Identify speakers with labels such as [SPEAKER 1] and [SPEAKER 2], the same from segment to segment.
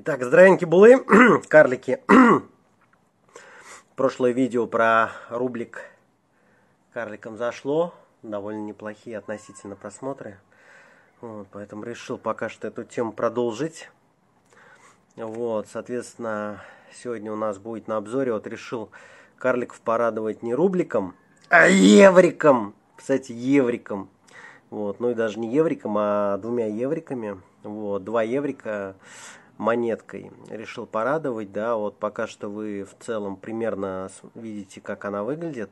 [SPEAKER 1] Итак, здравеньки булы, карлики. Прошлое видео про рублик карликом зашло. Довольно неплохие относительно просмотры. Вот, поэтому решил пока что эту тему продолжить. Вот, соответственно, сегодня у нас будет на обзоре. Вот решил карликов порадовать не рубликом, а евриком. Кстати, евриком. Вот, ну и даже не евриком, а двумя евриками. Вот, два еврика монеткой. Решил порадовать, да, вот пока что вы в целом примерно видите, как она выглядит.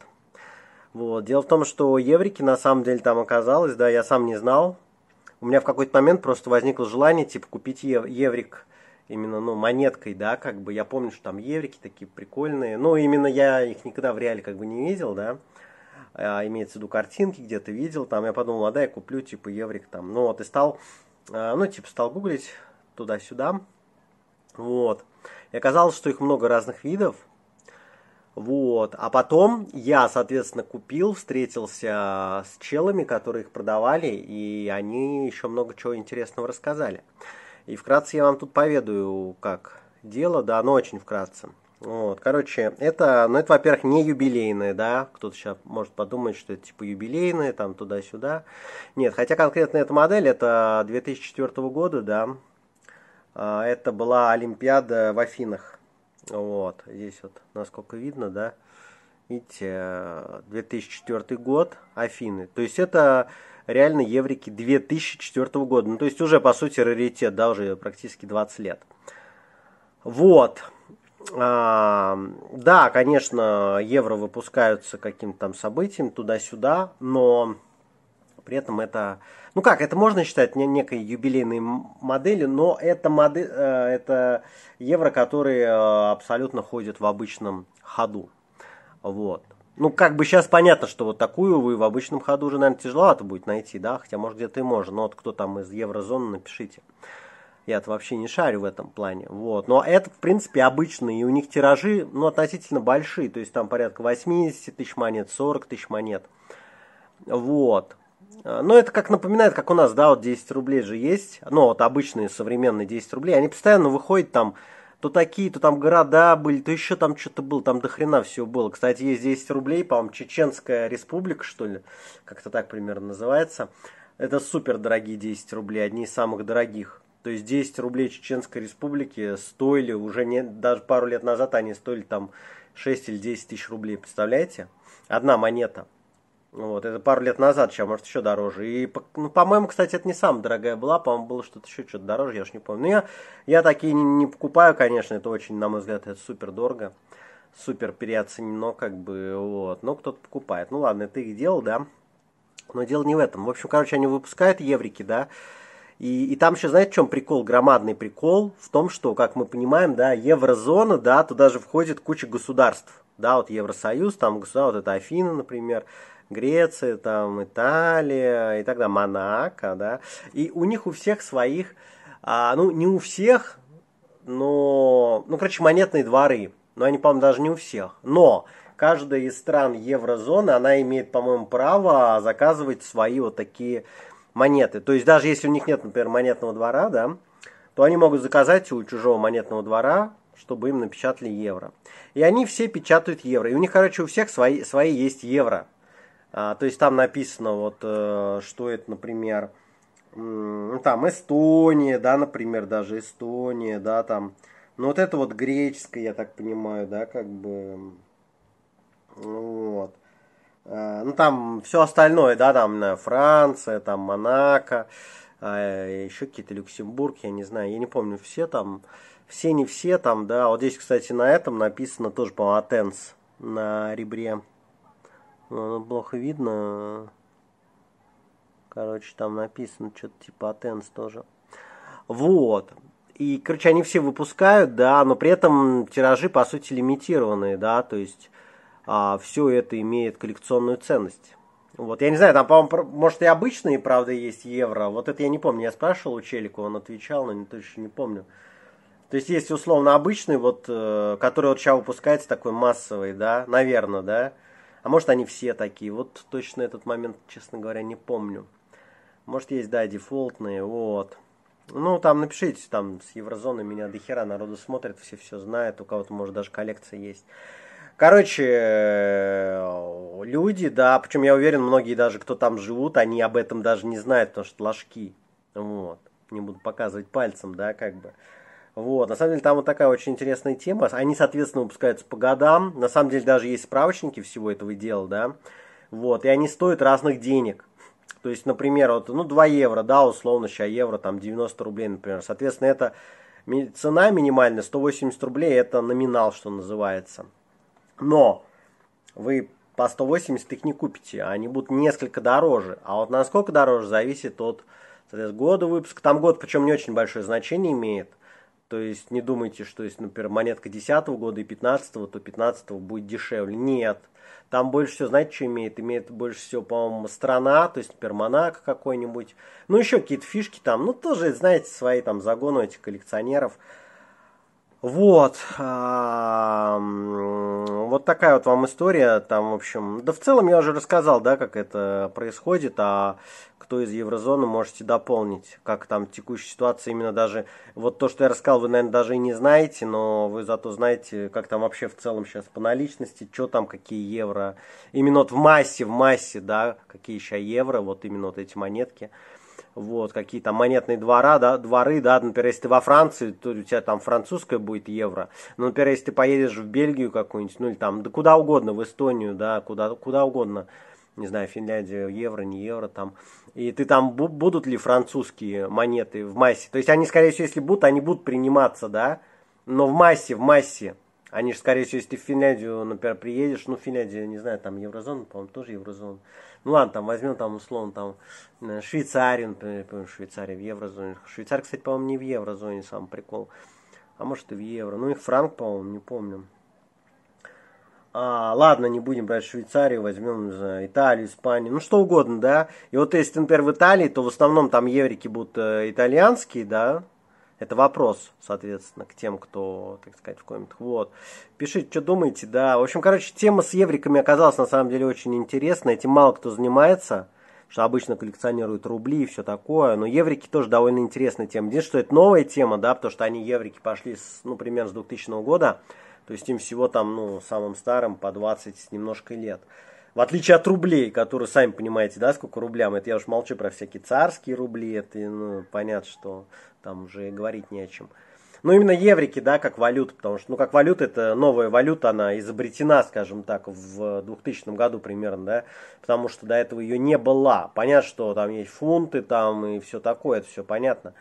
[SPEAKER 1] Вот. Дело в том, что еврики на самом деле там оказалось, да, я сам не знал. У меня в какой-то момент просто возникло желание, типа, купить ев- еврик именно, ну, монеткой, да, как бы. Я помню, что там еврики такие прикольные. Ну, именно я их никогда в реале как бы не видел, да а, имеется в виду картинки, где-то видел, там я подумал, а да, я куплю, типа, еврик там. Ну вот и стал, а, ну, типа, стал гуглить туда-сюда, вот. И оказалось, что их много разных видов. Вот. А потом я, соответственно, купил, встретился с челами, которые их продавали, и они еще много чего интересного рассказали. И вкратце я вам тут поведаю, как дело, да, но очень вкратце. Вот, короче, это, ну, это, во-первых, не юбилейное, да, кто-то сейчас может подумать, что это, типа, юбилейное, там, туда-сюда. Нет, хотя конкретно эта модель, это 2004 года, да, а, это была Олимпиада в Афинах. Вот, здесь вот, насколько видно, да, видите, 2004 э, год, Афины. То есть это реально еврики 2004 года. Ну, то есть уже, по сути, раритет, да, уже практически 20 лет. Вот. А, да, конечно, евро выпускаются каким-то там событием туда-сюда, но при этом это, ну как, это можно считать некой юбилейной моделью, но это, модель, э, это евро, который э, абсолютно ходит в обычном ходу. Вот. Ну, как бы сейчас понятно, что вот такую вы в обычном ходу уже, наверное, тяжеловато будет найти, да? Хотя, может, где-то и можно. Но вот кто там из еврозоны, напишите. я это вообще не шарю в этом плане. Вот. Но это, в принципе, обычные, И у них тиражи, ну, относительно большие. То есть там порядка 80 тысяч монет, 40 тысяч монет. Вот. А, но это как напоминает, как у нас, да, вот 10 рублей же есть. Ну, вот обычные современные 10 рублей. Они постоянно выходят там, то такие, то там города были, то еще там что-то было, там до хрена всего было. Кстати, есть 10 рублей, по-моему, Чеченская республика, что ли, как-то так примерно называется. Это супер дорогие 10 рублей, одни из самых дорогих. То есть 10 рублей Чеченской республики стоили уже не, даже пару лет назад они стоили там 6 или 10 тысяч рублей, представляете? Одна монета – вот, это пару лет назад, сейчас, может, еще дороже. И, ну, по-моему, кстати, это не самая дорогая была, по-моему, было что-то еще что-то дороже, я уж не помню. Но я, я такие не, не покупаю, конечно, это очень, на мой взгляд, это супер дорого, супер переоценено, как бы, вот. Но кто-то покупает. Ну ладно, это их дело, да. Но дело не в этом. В общем, короче, они выпускают еврики, да, и, и там еще, знаете, в чем прикол? Громадный прикол в том, что, как мы понимаем, да, еврозона, да, туда же входит куча государств. Да, вот Евросоюз, там государство, вот это Афина, например, Греция, там Италия и так далее, Монако, да. И у них у всех своих, а, ну, не у всех, но, ну, короче, монетные дворы. Но они, по-моему, даже не у всех. Но каждая из стран еврозоны, она имеет, по-моему, право заказывать свои вот такие монеты. То есть даже если у них нет, например, монетного двора, да, то они могут заказать у чужого монетного двора, чтобы им напечатали евро. И они все печатают евро. И у них, короче, у всех свои, свои есть евро. А, то есть там написано, вот, э, что это, например, ну, там Эстония, да, например, даже Эстония, да, там, ну, вот это вот греческое, я так понимаю, да, как бы, вот. Э, ну там все остальное, да, там Франция, там Монако, а, э, еще какие-то Люксембург, я не знаю, я не помню, все там, все не все там, да, вот здесь, кстати, на этом написано тоже, по Атенс на ребре, ну, плохо видно, короче, там написано что-то типа Атенс тоже, вот, и, короче, они все выпускают, да, но при этом тиражи, по сути, лимитированные, да, то есть а, все это имеет коллекционную ценность. Вот, я не знаю, там, по-моему, может и обычные, правда, есть евро. Вот это я не помню. Я спрашивал у Челика, он отвечал, но не, точно не помню. То есть есть условно обычный, вот, э, который вот сейчас выпускается, такой массовый, да, наверное, да. А может они все такие. Вот точно этот момент, честно говоря, не помню. Может есть, да, дефолтные, вот. Ну, там напишите, там с еврозоны меня дохера народу смотрит, все все знают, у кого-то, может, даже коллекция есть. Короче, э, люди, да, причем я уверен, многие даже, кто там живут, они об этом даже не знают, потому что ложки. Вот. Не буду показывать пальцем, да, как бы. Вот, на самом деле там вот такая очень интересная тема. Они, соответственно, выпускаются по годам. На самом деле даже есть справочники всего этого дела, да. Вот, и они стоят разных денег. То есть, например, вот, ну, 2 евро, да, условно, сейчас евро, там, 90 рублей, например. Соответственно, это цена минимальная, 180 рублей, это номинал, что называется. Но вы по 180 их не купите, они будут несколько дороже. А вот насколько дороже, зависит от года выпуска. Там год, причем не очень большое значение имеет. То есть не думайте, что если, например, монетка 10 года и 15, то 15 будет дешевле. Нет. Там больше всего, знаете, что имеет? Имеет больше всего, по-моему, страна, то есть, например, Монако какой-нибудь. Ну, еще какие-то фишки там. Ну, тоже, знаете, свои там загоны этих коллекционеров – вот. А, вот такая вот вам история. Там, в общем, да в целом я уже рассказал, да, как это происходит, а кто из еврозоны можете дополнить, как там текущая ситуация, именно даже вот то, что я рассказал, вы, наверное, даже и не знаете, но вы зато знаете, как там вообще в целом сейчас по наличности, что там, какие евро, именно вот в массе, в массе, да, какие еще евро, вот именно вот эти монетки вот, какие-то монетные двора, да, дворы, да, например, если ты во Франции, то у тебя там французская будет евро, но, например, если ты поедешь в Бельгию какую-нибудь, ну, или там, да куда угодно, в Эстонию, да, куда, куда угодно, не знаю, Финляндия, евро, не евро там. И ты там будут ли французские монеты в массе? То есть они, скорее всего, если будут, они будут приниматься, да? Но в массе, в массе. Они же, скорее всего, если ты в Финляндию, например, приедешь, ну, Финляндия, не знаю, там еврозона, по-моему, тоже еврозона. Ну ладно, там возьмем там условно там э, Швейцарию, например, Швейцария в еврозоне. Швейцар, кстати, по-моему, не в еврозоне сам прикол. А может и в евро. Ну их франк, по-моему, не помню. А, ладно, не будем брать Швейцарию, возьмем, не Италию, Испанию, ну что угодно, да. И вот если, например, в Италии, то в основном там еврики будут э, итальянские, да, это вопрос, соответственно, к тем, кто, так сказать, в комментах. Вот. Пишите, что думаете, да. В общем, короче, тема с евриками оказалась на самом деле очень интересная. Этим мало кто занимается, что обычно коллекционируют рубли и все такое. Но еврики тоже довольно интересная тема. Единственное, что это новая тема, да, потому что они еврики пошли, с, ну, примерно с 2000 года. То есть им всего там, ну, самым старым по 20 немножко лет. В отличие от рублей, которые, сами понимаете, да, сколько рублям, это я уж молчу про всякие царские рубли, это, ну, понятно, что там уже говорить не о чем. Ну, именно еврики, да, как валюта, потому что, ну, как валюта, это новая валюта, она изобретена, скажем так, в 2000 году примерно, да, потому что до этого ее не было. Понятно, что там есть фунты там и все такое, это все понятно.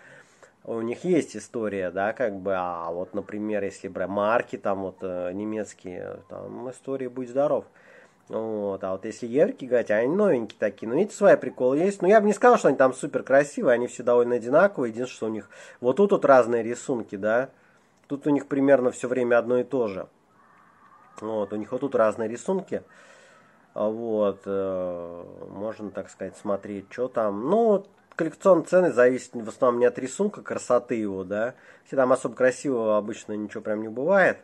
[SPEAKER 1] У них есть история, да, как бы, а вот, например, если брать марки, там вот э, немецкие, там история будет здоров». Вот, а вот если яркие говорить, они новенькие такие, ну, видите, свои приколы есть. Но ну, я бы не сказал, что они там супер красивые, они все довольно одинаковые. Единственное, что у них вот тут вот разные рисунки, да. Тут у них примерно все время одно и то же. Вот, у них вот тут разные рисунки. А вот, э, можно, так сказать, смотреть, что там. Ну, коллекционные цены зависят в основном не от рисунка, красоты его, да. Все там особо красивого обычно ничего прям не бывает.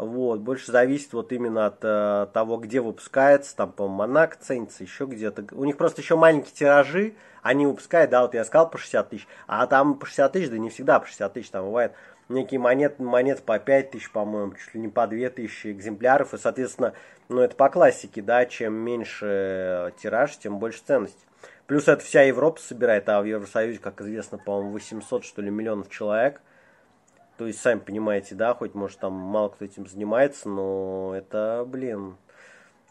[SPEAKER 1] Вот, больше зависит вот именно от э, того, где выпускается, там, по-моему, Монако ценится, еще где-то. У них просто еще маленькие тиражи, они выпускают, да, вот я сказал по 60 тысяч, а там по 60 тысяч, да не всегда по 60 тысяч, там бывает некие монет, монет по 5 тысяч, по-моему, чуть ли не по 2 тысячи экземпляров, и, соответственно, ну, это по классике, да, чем меньше э, тираж, тем больше ценность. Плюс это вся Европа собирает, а в Евросоюзе, как известно, по-моему, 800, что ли, миллионов человек – то есть, сами понимаете, да, хоть, может, там мало кто этим занимается, но это, блин,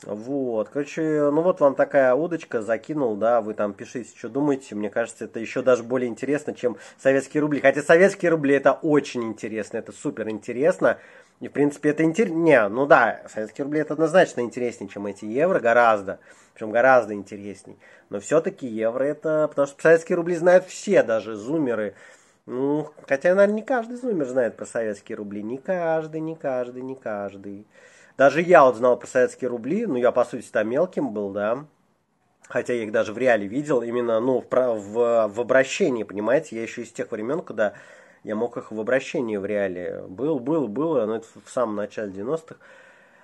[SPEAKER 1] вот, короче, ну вот вам такая удочка, закинул, да, вы там пишите, что думаете. Мне кажется, это еще даже более интересно, чем советские рубли. Хотя советские рубли это очень интересно, это супер интересно. И, в принципе, это интересно. Не, ну да, советские рубли это однозначно интереснее, чем эти евро, гораздо. Причем гораздо интересней. Но все-таки евро это... Потому что советские рубли знают все, даже зумеры, ну, Хотя, наверное, не каждый зумер знает про советские рубли. Не каждый, не каждый, не каждый. Даже я вот знал про советские рубли, но ну, я, по сути, там мелким был, да. Хотя я их даже в реале видел, именно, ну, в, в, в обращении, понимаете. Я еще из тех времен, когда я мог их в обращении в реале. Был, был, было, но это в самом начале 90-х.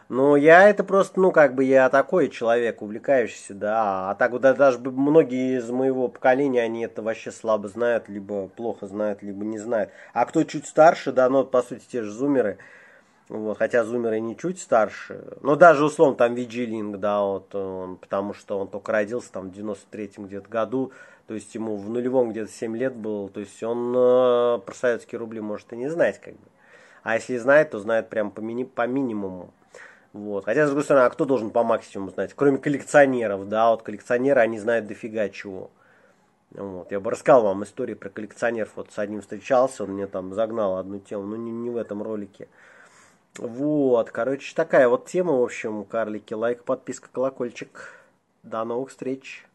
[SPEAKER 1] Но ну, я это просто, ну, как бы я такой человек, увлекающийся, да. А так вот даже многие из моего поколения, они это вообще слабо знают, либо плохо знают, либо не знают. А кто чуть старше, да, ну, по сути, те же зумеры, вот, хотя зумеры не чуть старше. Но ну, даже, условно, там Виджилинг, да, вот он, потому что он только родился там в 93-м где-то году, то есть ему в нулевом где-то 7 лет было, то есть он э, про советские рубли может и не знать, как бы. А если знает, то знает прям по, мини по минимуму. Вот. Хотя, с другой стороны, а кто должен по максимуму знать? Кроме коллекционеров, да, вот коллекционеры, они знают дофига чего. Вот. Я бы рассказал вам историю про коллекционеров. Вот с одним встречался, он мне там загнал одну тему, но не, не в этом ролике. Вот, короче, такая вот тема, в общем, карлики. Лайк, подписка, колокольчик. До новых встреч.